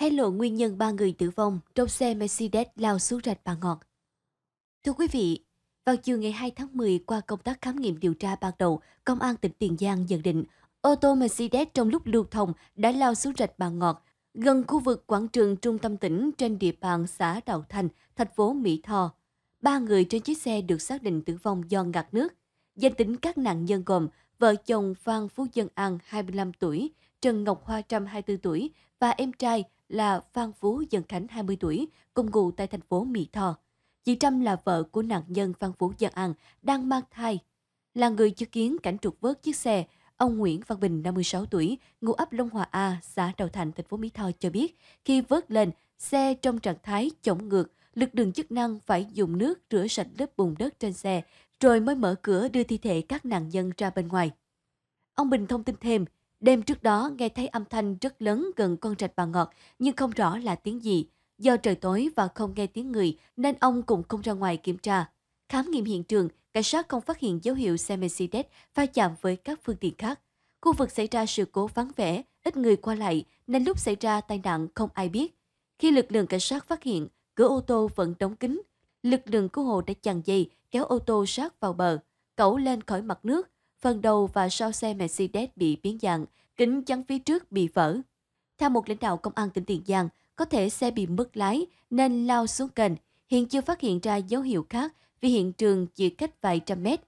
hé lộ nguyên nhân ba người tử vong trong xe Mercedes lao xuống rạch Bà Ngọt. Thưa quý vị, vào chiều ngày 2 tháng 10 qua công tác khám nghiệm điều tra ban đầu, Công an tỉnh Tiền Giang nhận định ô tô Mercedes trong lúc lưu thông đã lao xuống rạch Bà Ngọt gần khu vực quảng trường trung tâm tỉnh trên địa bàn xã Đào Thành, thành phố Mỹ Tho ba người trên chiếc xe được xác định tử vong do ngạt nước. Danh tính các nạn nhân gồm vợ chồng Phan Phú Dân An 25 tuổi, Trần Ngọc Hoa Trâm 24 tuổi và em trai là Phan Phú Dân Khánh 20 tuổi, cùng ngụ tại thành phố Mỹ Tho. Chị Trâm là vợ của nạn nhân Phan Phú Dân An đang mang thai. Là người chứng kiến cảnh trục vớt chiếc xe, ông Nguyễn Văn Bình 56 tuổi, ngụ ấp Long Hòa A, xã Đầu Thành, thành phố Mỹ Tho cho biết, khi vớt lên, xe trong trạng thái chống ngược, lực lượng chức năng phải dùng nước rửa sạch lớp bùn đất trên xe, rồi mới mở cửa đưa thi thể các nạn nhân ra bên ngoài. Ông Bình thông tin thêm, đêm trước đó nghe thấy âm thanh rất lớn gần con rạch bà Ngọt nhưng không rõ là tiếng gì. Do trời tối và không nghe tiếng người nên ông cũng không ra ngoài kiểm tra. Khám nghiệm hiện trường, cảnh sát không phát hiện dấu hiệu xe Mercedes va chạm với các phương tiện khác. Khu vực xảy ra sự cố vắng vẻ, ít người qua lại nên lúc xảy ra tai nạn không ai biết. Khi lực lượng cảnh sát phát hiện, Cửa ô tô vẫn đóng kín. Lực lượng cứu hộ đã chằng dây kéo ô tô sát vào bờ, cẩu lên khỏi mặt nước. Phần đầu và sau xe Mercedes bị biến dạng, kính chắn phía trước bị vỡ. Theo một lãnh đạo công an tỉnh Tiền Giang, có thể xe bị mất lái nên lao xuống kênh. Hiện chưa phát hiện ra dấu hiệu khác vì hiện trường chỉ cách vài trăm mét.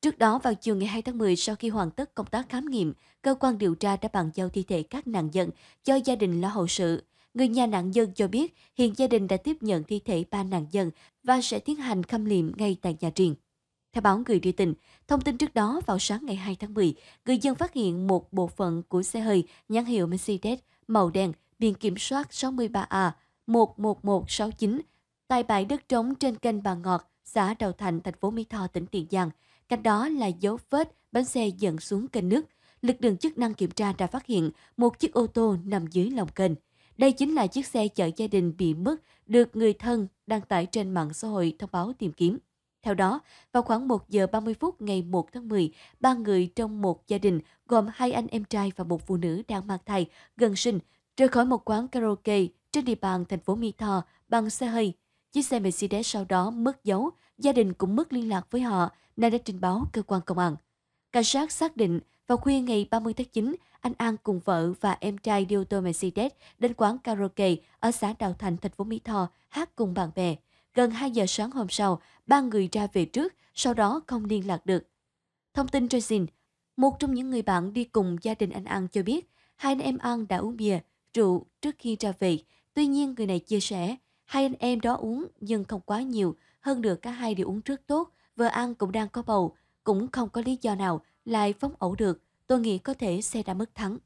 Trước đó vào chiều ngày 2 tháng 10 sau khi hoàn tất công tác khám nghiệm, cơ quan điều tra đã bàn giao thi thể các nạn nhân cho gia đình lo hậu sự. Người nhà nạn nhân cho biết hiện gia đình đã tiếp nhận thi thể ba nạn nhân và sẽ tiến hành khâm liệm ngay tại nhà riêng. Theo báo Người Đưa Tin, thông tin trước đó vào sáng ngày 2 tháng 10, người dân phát hiện một bộ phận của xe hơi nhãn hiệu Mercedes màu đen biển kiểm soát 63A 11169 tại bãi đất trống trên kênh Bà Ngọt, xã Đào Thành, thành phố Mỹ Tho, tỉnh Tiền Giang. Cách đó là dấu vết bánh xe dẫn xuống kênh nước. Lực lượng chức năng kiểm tra đã phát hiện một chiếc ô tô nằm dưới lòng kênh. Đây chính là chiếc xe chở gia đình bị mất được người thân đăng tải trên mạng xã hội thông báo tìm kiếm. Theo đó, vào khoảng 1 giờ 30 phút ngày 1 tháng 10, ba người trong một gia đình gồm hai anh em trai và một phụ nữ đang mang thai gần sinh rời khỏi một quán karaoke trên địa bàn thành phố Mỹ Tho bằng xe hơi. Chiếc xe Mercedes sau đó mất dấu, gia đình cũng mất liên lạc với họ, nên đã trình báo cơ quan công an. Cảnh sát xác định vào khuya ngày 30 tháng 9, anh An cùng vợ và em trai đi ô tô Mercedes đến quán karaoke ở xã Đào Thành, thành phố Mỹ Tho hát cùng bạn bè. Gần 2 giờ sáng hôm sau, ba người ra về trước, sau đó không liên lạc được. Thông tin Jason, một trong những người bạn đi cùng gia đình anh An cho biết, hai anh em An đã uống bia, rượu trước khi ra về. Tuy nhiên, người này chia sẻ, hai anh em đó uống nhưng không quá nhiều, hơn được cả hai đều uống trước tốt, vợ An cũng đang có bầu, cũng không có lý do nào lại phóng ẩu được, tôi nghĩ có thể xe đã mất thắng.